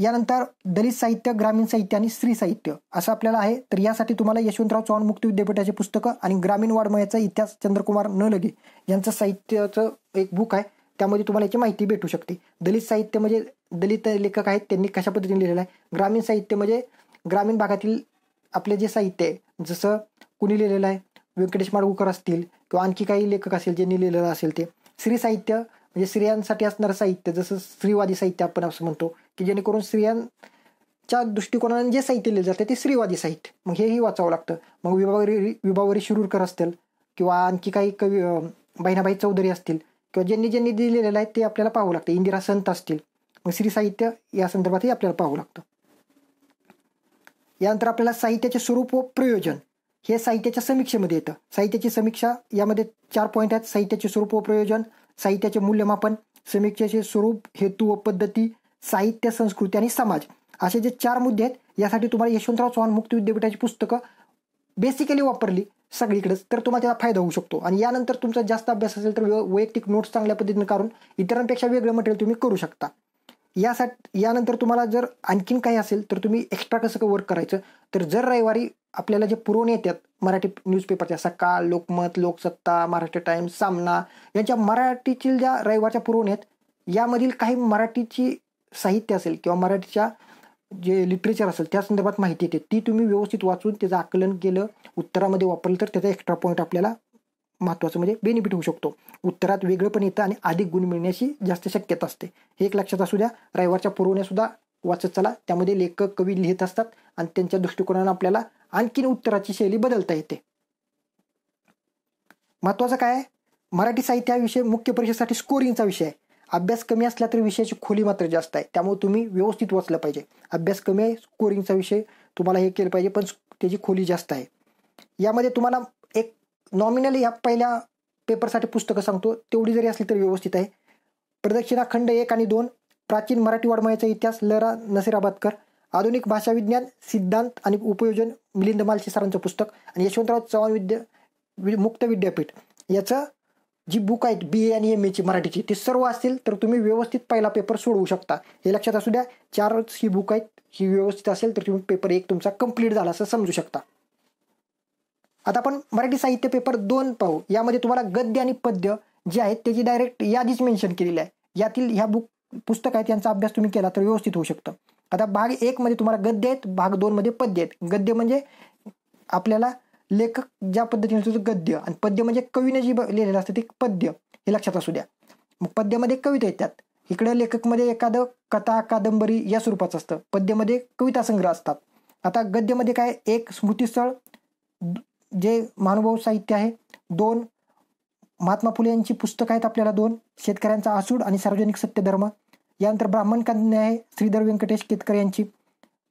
यानंतर दलित साहित्य ग्रामीण साहित्य आणि स्त्री साहित्य असं आपल्याला आहे तर यासाठी तुम्हाला यशवंतराव चव्हाण मुक्त विद्यापीठाचे पुस्तकं आणि ग्रामीण वाडमयाचा इतिहास चंद्रकुमार न लगे यांचं साहित्याचं एक बुक आहे त्यामध्ये तुम्हाला याची माहिती भेटू शकते दलित साहित्य म्हणजे दलित लेखक आहेत त्यांनी कशा पद्धतीने लिहिलेलं आहे ग्रामीण साहित्य म्हणजे ग्रामीण भागातील आपले जे साहित्य आहे जसं कुणी लिहिलेलं आहे व्यंकटेश माडगुळकर असतील किंवा आणखी काही लेखक असेल ज्यांनी लिहिलेलं असेल ते स्त्री साहित्य म्हणजे स्त्रियांसाठी असणारं साहित्य जसं स्त्रीवादी साहित्य आपण असं म्हणतो की जेणेकरून स्त्रियांच्या दृष्टिकोनाने जे साहित्य लिहिलं जाते ते स्त्रीवादी साहित्य मग हेही वाचावं लागतं मग विभावरी विभावरी शिरूरकर असतील किंवा आणखी काही कवी बहिणाबाई चौधरी असतील किंवा ज्यांनी ज्यांनी लिहिलेलं आहे ते आपल्याला पाहावं लागतं इंदिरा संत असतील मग स्त्री साहित्य या संदर्भातही आपल्याला पाहावं लागतं यानंतर आपल्याला साहित्याचे स्वरूप व प्रयोजन हे साहित्याच्या समीक्षेमध्ये येतं साहित्याची समीक्षा यामध्ये चार पॉईंट आहेत साहित्याचे स्वरूप व प्रयोजन साहित्याचे मूल्यमापन समीक्षेचे स्वरूप हेतू व पद्धती साहित्य संस्कृती आणि समाज असे जे चार मुद्दे आहेत यासाठी तुम्हाला यशवंतराव चव्हाण मुक्त विद्यापीठाची पुस्तकं बेसिकली वापरली सगळीकडेच तर तुम्हाला त्याचा फायदा होऊ शकतो आणि यानंतर तुमचा जास्त अभ्यास असेल तर वैयक्तिक नोट्स चांगल्या पद्धतीने काढून इतरांपेक्षा वेगळं मटेरियल तुम्ही करू शकता यासाठी यानंतर तुम्हाला जर आणखीन काही असेल तर तुम्ही एक्स्ट्रा कसं का वर्क करायचं तर जर रविवारी आपल्याला जे पुरवणे येतात मराठी न्यूजपेपरच्या सकाळ लोकमत लोकसत्ता महाराष्ट्र टाइम्स सामना यांच्या मराठीतील ज्या रविवारच्या पुरवणे आहेत यामधील काही मराठीची साहित्य असेल किंवा मराठीच्या जे लिटरेचर असेल त्या संदर्भात माहिती येते ती तुम्ही व्यवस्थित वाचून त्याचं आकलन केलं उत्तरामध्ये वापरलं तर त्याचा एक्स्ट्रा पॉईंट आपल्याला महत्त्वाचं म्हणजे बेनिफिट होऊ शकतो उत्तरात वेगळं पण येतं आणि अधिक गुण मिळण्याची जास्त शक्यता असते हे एक लक्षात असू द्या रविवारच्या सुद्धा वाचत चला त्यामध्ये लेखक कवी लिहित असतात आणि त्यांच्या दृष्टिकोनानं आपल्याला आणखीन उत्तराची शैली बदलता येते महत्वाचं काय आहे मराठी साहित्य हा विषय मुख्य परीक्षेसाठी स्कोरिंगचा विषय आहे अभ्यास कमी असला तरी विषयाची खोली मात्र जास्त आहे त्यामुळे तुम्ही व्यवस्थित वाचलं पाहिजे अभ्यास कमी आहे स्कोरिंगचा विषय तुम्हाला हे केलं पाहिजे पण त्याची खोली जास्त आहे यामध्ये तुम्हाला एक नॉमिनली ह्या पहिल्या पेपरसाठी पुस्तकं सांगतो तेवढी जरी असली तरी व्यवस्थित आहे प्रदक्षिणा खंड एक आणि दोन प्राचीन मराठी वाडमयाचा इतिहास लरा नसिराबादकर आधुनिक भाषाविज्ञान सिद्धांत आणि उपयोजन मिलिंद मालशी सरांचं पुस्तक आणि यशवंतराव चव्हाण विद्या मुक्त विद्यापीठ याचं जी बुक आहेत बी ए आणि एम एची मराठीची ती सर्व असतील तर तुम्ही व्यवस्थित पहिला पेपर सोडवू शकता हे लक्षात असू द्या चारच ही बुक आहेत ही व्यवस्थित असेल तर तुम्ही पेपर एक तुमचा कंप्लीट झाला असं समजू शकता आता आपण मराठी साहित्य पेपर दोन पाहू यामध्ये तुम्हाला गद्य आणि पद्य जे आहेत त्याची डायरेक्ट यादीच मेन्शन केलेली आहे यातील ह्या बुक पुस्तक आहेत यांचा अभ्यास तुम्ही केला तर व्यवस्थित होऊ शकतं आता भाग मध्ये तुम्हाला गद्य आहेत भाग दोनमध्ये पद्य आहेत गद्य म्हणजे आपल्याला लेखक ज्या पद्धतीने असतो गद्य आणि पद्य म्हणजे कवीने जी लिहिलेलं असतं ते पद्य हे लक्षात असू द्या मग पद्यामध्ये कविता येतात इकडं लेखकमध्ये एखादं कथा कादंबरी या स्वरूपाचं असतं पद्यमध्ये कविता संग्रह असतात आता गद्यमध्ये काय एक स्मृतीस्थळ जे मानुभाऊ साहित्य आहे दोन महात्मा फुले यांची पुस्तकं आहेत आपल्याला दोन शेतकऱ्यांचा आसूड आणि सार्वजनिक सत्यधर्म यानंतर ब्राह्मण कन्या आहे श्रीधर व्यंकटेश केतकर यांची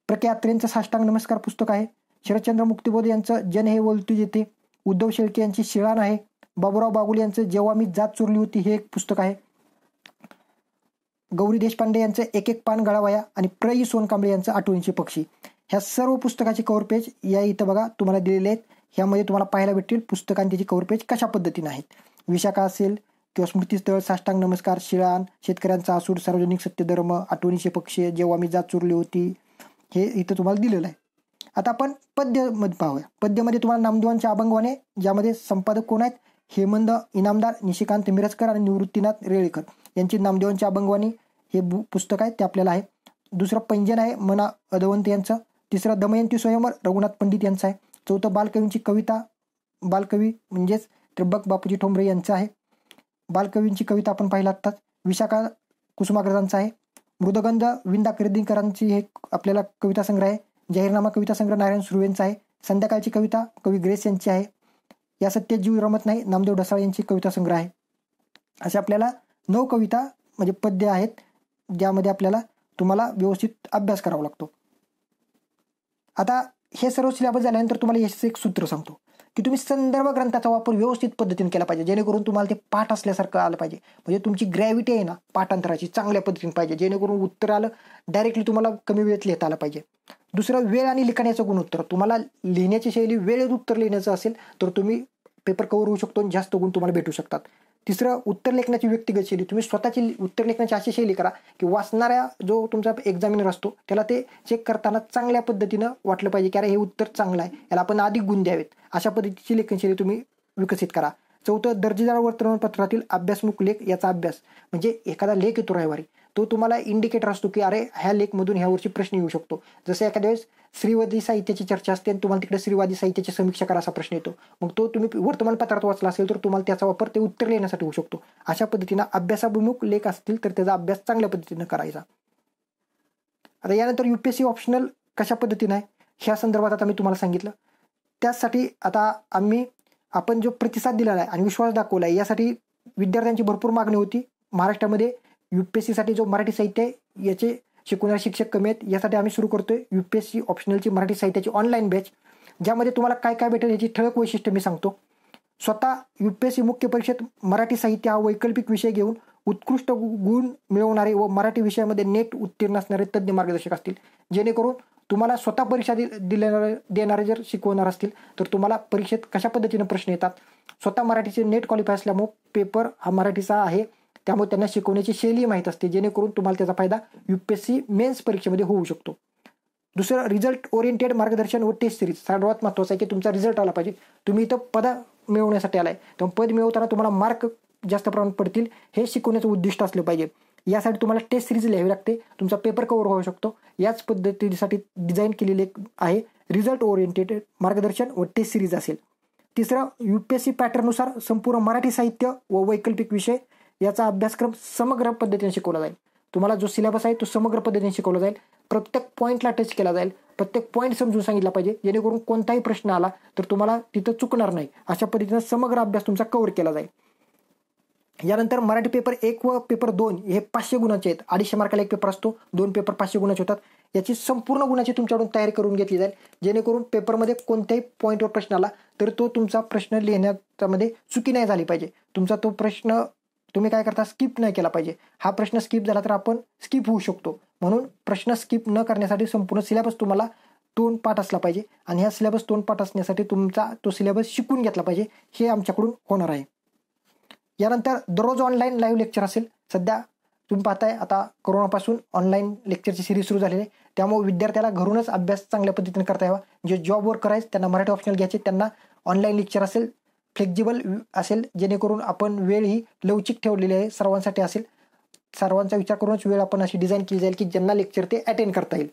प्रख्यात्रेंचं साष्टांग नमस्कार पुस्तक आहे शरदचंद्र मुक्तिबोध यांचं जन हे बोलतू येते उद्धव शेळके यांची शिळाण आहे बाबूराव बागुल यांचं जेव्हा मी जात चोरली होती हे एक पुस्तक आहे गौरी देशपांडे यांचं एक एक पान गळावाया आणि प्रई सोनकांबळे यांचं आठवणीचे पक्षी ह्या सर्व पुस्तकाचे कवर पेज या इथं बघा तुम्हाला दिलेले आहेत यामध्ये तुम्हाला पाहायला भेटतील पुस्तकांचे त्याची कव्हर पेज कशा पद्धतीने आहेत विशाखा असेल किंवा स्मृतीस्थळ साष्टांग नमस्कार शिळान शेतकऱ्यांचा आसूड सार्वजनिक सत्यधर्म आठवणीचे पक्ष जेव्हा मी जात चुरली होती हे इथं तुम्हाला दिलेलं आहे आता आपण पद्यमध्ये पाहूया पद्यमध्ये तुम्हाला नामदेवांच्या अभंगवाने ज्यामध्ये संपादक कोण आहेत हेमंद इनामदार निशिकांत मिरजकर आणि निवृत्तीनाथ रेळेकर यांची नामदेवांची अभंगवाणी हे पुस्तक आहे ते आपल्याला आहे दुसरं पैंजन आहे मना अदवंत यांचं तिसरं दमयंती स्वयंवर रघुनाथ पंडित यांचं आहे चौथं बालकवींची कविता बालकवी म्हणजेच त्र्यंबक बापूजी ठोंबरे यांचं आहे बालकवींची कविता आपण पाहिला आत्ताच विशाखा कुसुमाग्रजांचा आहे मृदगंध विंदा खरेदीकरांची हे आपल्याला कविता संग्रह आहे जाहीरनामा कविता संग्रह नारायण यांचा आहे संध्याकाळची कविता कवी ग्रेस यांची आहे या सत्य जीव रमत नाही नामदेव ढसाळ यांची कविता संग्रह आहे असे आपल्याला नऊ कविता म्हणजे पद्य आहेत ज्यामध्ये आपल्याला तुम्हाला व्यवस्थित अभ्यास करावा लागतो आता हे सर्व सिलेबस झाल्यानंतर तुम्हाला याचं एक सूत्र सांगतो की तुम्ही संदर्भ ग्रंथाचा वापर व्यवस्थित पद्धतीने केला पाहिजे जेणेकरून तुम्हाला ते पाठ असल्यासारखं आलं पाहिजे म्हणजे तुमची ग्रॅव्हिटी आहे ना पाठांतराची चांगल्या पद्धतीने पाहिजे जेणेकरून उत्तर आलं डायरेक्टली तुम्हाला कमी वेळेत लिहिता आलं पाहिजे दुसरा वेळ आणि लिखाण्याचं गुणोत्तर तुम्हाला लिहिण्याची शैली वेळेत उत्तर लिहिण्याचं असेल तर तुम्ही पेपर कव्हर होऊ शकतो आणि जास्त गुण तुम्हाला भेटू शकतात तिसरं उत्तर लेखनाची व्यक्तिगत शैली तुम्ही स्वतःची उत्तर लेखनाची अशी शैली करा की वाचणाऱ्या जो तुमचा एक्झामिनर असतो त्याला ते चेक करताना चांगल्या पद्धतीनं वाटलं पाहिजे की अरे हे उत्तर चांगलं आहे याला आपण अधिक गुण द्यावेत अशा पद्धतीची लेखनशैली तुम्ही विकसित करा चौथं दर्जेदार वर्तमानपत्रातील अभ्यासमुख लेख याचा अभ्यास म्हणजे एखादा लेख येतो रविवारी तो तुम्हाला इंडिकेटर असतो की अरे ह्या लेखमधून ह्यावरची प्रश्न येऊ शकतो जसं एखाद्या वेळेस स्त्रीवादी साहित्याची चर्चा असते आणि तुम्हाला तिकडे स्त्रीवादी साहित्याची समीक्षा करा असा प्रश्न येतो मग तो तुम्ही वर्तमानपत्रात वाचला असेल तर तुम्हाला त्याचा वापर ते उत्तर लिहिण्यासाठी होऊ शकतो अशा पद्धतीनं अभ्यासाभिमुख लेख असतील तर त्याचा अभ्यास चांगल्या पद्धतीनं करायचा आता यानंतर U P S C optional कशा पद्धतीनं आहे ह्या संदर्भात आता मी तुम्हाला सांगितलं त्यासाठी आता आम्ही आपण जो प्रतिसाद दिलेला आहे आणि विश्वास दाखवला आहे यासाठी विद्यार्थ्यांची भरपूर मागणी होती महाराष्ट्रामध्ये यू पी एस सीसाठी जो मराठी साहित्य आहे याचे शिकवणारे शिक्षक कमी आहेत यासाठी आम्ही सुरू करतोय यू पी एस सी ऑप्शनलची मराठी साहित्याची ऑनलाईन बॅच ज्यामध्ये तुम्हाला काय काय भेटेल याची ठळक वैशिष्ट्य मी सांगतो स्वतः यू पी एस सी मुख्य परीक्षेत मराठी साहित्य हा वैकल्पिक विषय घेऊन उत्कृष्ट गुण मिळवणारे व मराठी विषयामध्ये नेट उत्तीर्ण असणारे तज्ज्ञ मार्गदर्शक असतील जेणेकरून तुम्हाला स्वतः परीक्षा दि देणारे जर शिकवणार असतील तर तुम्हाला परीक्षेत कशा पद्धतीनं प्रश्न येतात स्वतः मराठीचे नेट क्वालिफाय असल्यामुळं पेपर हा मराठीचा आहे त्यामुळे त्यांना शिकवण्याची शैली माहीत असते जेणेकरून तुम्हाला त्याचा फायदा U P S C mains परीक्षेमध्ये होऊ शकतो दुसरं रिझल्ट ओरिएंटेड मार्गदर्शन व टेस्ट सिरीज सर्वात महत्त्वाचं आहे की तुमचा रिझल्ट आला पाहिजे तुम्ही इथं पद मिळवण्यासाठी आलाय तेव्हा पद मिळवताना तुम्हाला मार्क जास्त प्रमाणात पडतील हे शिकवण्याचं उद्दिष्ट असलं पाहिजे यासाठी तुम्हाला टेस्ट सिरीज लिहावी लागते तुमचा पेपर कव्हर होऊ शकतो याच पद्धतीसाठी डिझाईन केलेले आहे रिझल्ट ओरिएंटेड मार्गदर्शन व टेस्ट सिरीज असेल तिसरा यू पी एस सी पॅटर्ननुसार संपूर्ण मराठी साहित्य व वैकल्पिक विषय याचा अभ्यासक्रम समग्र पद्धतीने शिकवला जाईल तुम्हाला जो सिलेबस आहे तो समग्र पद्धतीने शिकवला जाईल प्रत्येक पॉईंटला टच केला जाईल प्रत्येक पॉईंट समजून सांगितला पाहिजे जेणेकरून कोणताही प्रश्न आला तर तुम्हाला तिथं चुकणार नाही अशा पद्धतीनं समग्र अभ्यास तुमचा कव्हर केला जाईल यानंतर मराठी पेपर एक व पेपर दोन हे पाचशे गुणाचे आहेत अडीचशे मार्काला एक पेपर असतो दोन पेपर पाचशे गुणाचे होतात याची संपूर्ण गुणाची तुमच्याकडून तयारी करून घेतली जाईल जेणेकरून पेपरमध्ये कोणत्याही पॉईंटवर प्रश्न आला तर तो तुमचा प्रश्न लिहिण्याच्यामध्ये चुकी नाही झाली पाहिजे तुमचा तो प्रश्न तुम्ही काय करता स्किप नाही केला पाहिजे हा प्रश्न स्किप झाला तर आपण स्किप होऊ शकतो म्हणून प्रश्न स्किप न करण्यासाठी संपूर्ण सिलेबस तुम्हाला तोंड पाठ असला पाहिजे आणि हा सिलेबस तोंड पाठ असण्यासाठी तुमचा तो सिलेबस शिकून घेतला पाहिजे हे आमच्याकडून होणार आहे यानंतर दररोज ऑनलाईन लाईव्ह लेक्चर असेल सध्या तुम्ही पाहताय आता कोरोनापासून ऑनलाईन लेक्चरची सिरीज सुरू झालेली आहे त्यामुळे विद्यार्थ्याला घरूनच अभ्यास चांगल्या पद्धतीने करता यावा जे जॉब वर्कर आहेत त्यांना मराठी ऑप्शनल घ्यायचे त्यांना ऑनलाईन लेक्चर असेल फ्लेक्झिबल असेल जेणेकरून आपण वेळ ही लवचिक ठेवलेली आहे सर्वांसाठी असेल सर्वांचा विचार करूनच वेळ आपण अशी डिझाईन केली जाईल की ज्यांना लेक्चर ते अटेंड करता येईल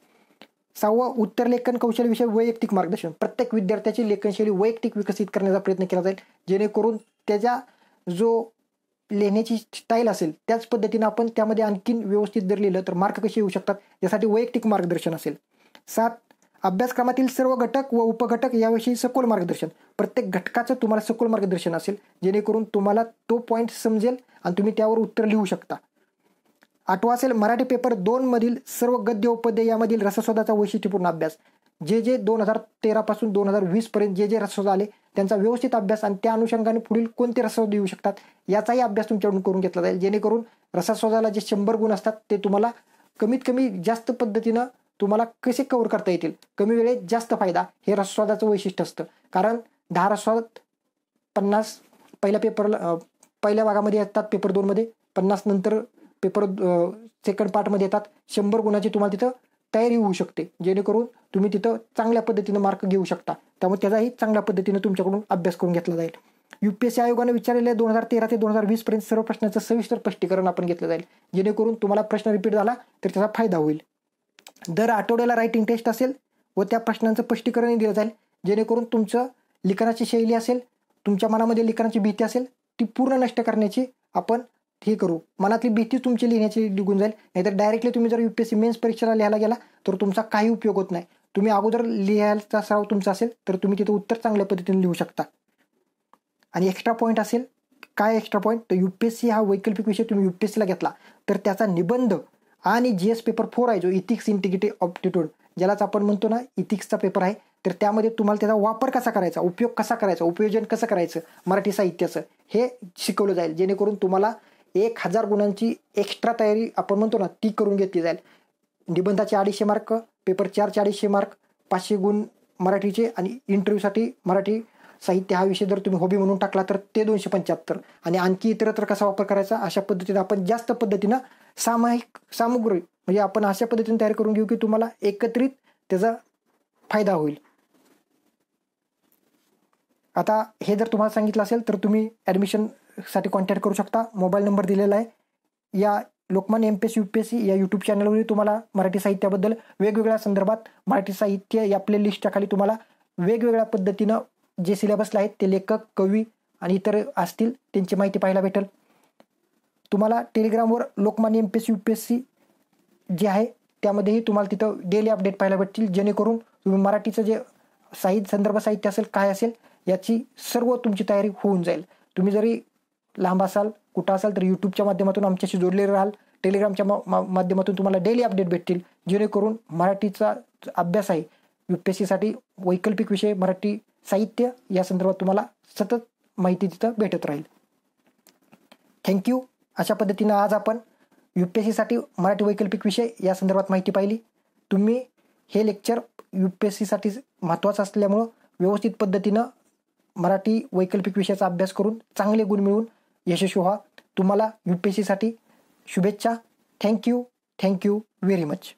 सहावा उत्तर लेखन विषय वैयक्तिक मार्गदर्शन प्रत्येक विद्यार्थ्याची लेखनशैली वैयक्तिक विकसित करण्याचा प्रयत्न केला जाईल जेणेकरून त्याच्या जो लिहिण्याची स्टाईल असेल त्याच पद्धतीनं आपण त्यामध्ये आणखीन व्यवस्थित जर लिहिलं तर मार्क कसे येऊ शकतात यासाठी वैयक्तिक मार्गदर्शन असेल सात अभ्यासक्रमातील सर्व घटक व उपघटक याविषयी सखोल मार्गदर्शन प्रत्येक घटकाचं तुम्हाला सखोल मार्गदर्शन असेल जेणेकरून तुम्हाला तो पॉईंट समजेल आणि तुम्ही त्यावर उत्तर लिहू शकता आठवा असेल मराठी पेपर मधील सर्व गद्य उपद्य यामधील रसस्वादाचा वैशिष्ट्यपूर्ण अभ्यास जे जे दोन हजार तेरापासून दोन हजार पर्यंत जे जे रसस्वाद आले त्यांचा व्यवस्थित अभ्यास आणि त्या अनुषंगाने पुढील कोणते रसस्वाद येऊ शकतात याचाही अभ्यास तुमच्याकडून करून घेतला जाईल जेणेकरून रसास्वादाला जे शंभर गुण असतात ते तुम्हाला कमीत कमी जास्त पद्धतीनं तुम्हाला कसे कवर करता येतील कमी वेळेत जास्त फायदा हे रसवादाचं वैशिष्ट्य असतं कारण दहा रसवाद पन्नास पहिल्या पेपरला पहिल्या भागामध्ये येतात पेपर दोनमध्ये पन्नास नंतर पेपर सेकंड पार्टमध्ये येतात शंभर गुणाची तुम्हाला तिथं तयारी होऊ शकते जेणेकरून तुम्ही तिथं चांगल्या पद्धतीनं मार्क घेऊ शकता त्यामुळे त्याचाही चांगल्या पद्धतीनं तुमच्याकडून अभ्यास करून घेतला जाईल यू पी एस सी आयोगाने विचारलेल्या दोन हजार तेरा ते दोन हजार वीसपर्यंत सर्व प्रश्नाचं सविस्तर स्पष्टीकरण आपण घेतलं जाईल जेणेकरून तुम्हाला प्रश्न रिपीट झाला तर त्याचा फायदा होईल दर आठवड्याला रायटिंग टेस्ट असेल व त्या प्रश्नांचं स्पष्टीकरणही दिलं जाईल जेणेकरून तुमचं लिखाणाची शैली असेल तुमच्या मनामध्ये लिखाणाची भीती असेल ती पूर्ण नष्ट करण्याची आपण हे करू मनातली भीती तुमची लिहिण्याची निघून जाईल नाहीतर डायरेक्टली तुम्ही जर U P S C mains परीक्षेला लिहायला गेला तर तुमचा काही उपयोग होत नाही तुम्ही अगोदर लिहायचा सराव तुमचा असेल तर तुम्ही तिथं उत्तर चांगल्या पद्धतीने लिहू शकता आणि एक्स्ट्रा पॉईंट असेल काय एक्स्ट्रा पॉईंट तर यू पी एस सी हा वैकल्पिक विषय तुम्ही यू पी घेतला तर त्याचा निबंध आणि जी एस पेपर फोर आहे जो इथिक्स इंटिग्रिटी ऑप्टिट्यूड ज्यालाच आपण म्हणतो ना इथिक्सचा पेपर आहे तर त्यामध्ये तुम्हाला त्याचा वापर कसा करायचा उपयोग कसा करायचा उपयोजन कसं करायचं मराठी साहित्याचं हे शिकवलं जाईल जेणेकरून तुम्हाला एक हजार गुणांची एक्स्ट्रा तयारी आपण म्हणतो ना ती करून घेतली जाईल निबंधाचे अडीचशे मार्क पेपर चारचे अडीचशे मार्क पाचशे गुण मराठीचे आणि इंटरव्ह्यूसाठी मराठी साहित्य हा विषय जर तुम्ही हॉबी म्हणून टाकला तर ते दोनशे पंच्याहत्तर आणि आणखी इतरत्र कसा वापर करायचा अशा पद्धतीने आपण जास्त पद्धतीनं सामायिक सामुग्री म्हणजे आपण अशा पद्धतीने तयार करून घेऊ की तुम्हाला एकत्रित त्याचा फायदा होईल आता हे जर तुम्हाला सांगितलं असेल तर तुम्ही ॲडमिशनसाठी कॉन्टॅक्ट करू शकता मोबाईल नंबर दिलेला आहे या Lokmanya M P S U P S C या यूट्यूब चॅनलवरही तुम्हाला मराठी साहित्याबद्दल वेगवेगळ्या संदर्भात मराठी साहित्य या प्लेलिस्टच्या खाली तुम्हाला वेगवेगळ्या पद्धतीनं जे सिलेबसला आहेत ते लेखक कवी आणि इतर असतील त्यांची माहिती पाहायला भेटेल तुम्हाला टेलिग्रामवर Lokmanya M P S U P S C जे आहे त्यामध्येही तुम्हाला तिथं डेली अपडेट पाहायला भेटतील जेणेकरून तुम्ही मराठीचं जे साहित्य संदर्भ साहित्य असेल काय असेल याची सर्व तुमची तयारी होऊन जाईल तुम्ही जरी लांब असाल कुठं असाल तर यूट्यूबच्या माध्यमातून आमच्याशी जोडले राहाल टेलिग्रामच्या मा माध्यमातून तुम्हाला डेली अपडेट भेटतील जेणेकरून मराठीचा अभ्यास आहे यू पी एस सीसाठी वैकल्पिक विषय मराठी साहित्य या संदर्भात तुम्हाला सतत माहिती तिथं भेटत राहील थँक्यू अशा पद्धतीनं आज आपण यू पी एस सीसाठी मराठी वैकल्पिक विषय या संदर्भात माहिती पाहिली तुम्ही हे लेक्चर यू पी एस सीसाठी महत्त्वाचं असल्यामुळं व्यवस्थित पद्धतीनं मराठी वैकल्पिक विषयाचा अभ्यास करून चांगले गुण मिळवून यशस्वी व्हा तुम्हाला यू पी एस सीसाठी शुभेच्छा थँक्यू थँक्यू व्हेरी मच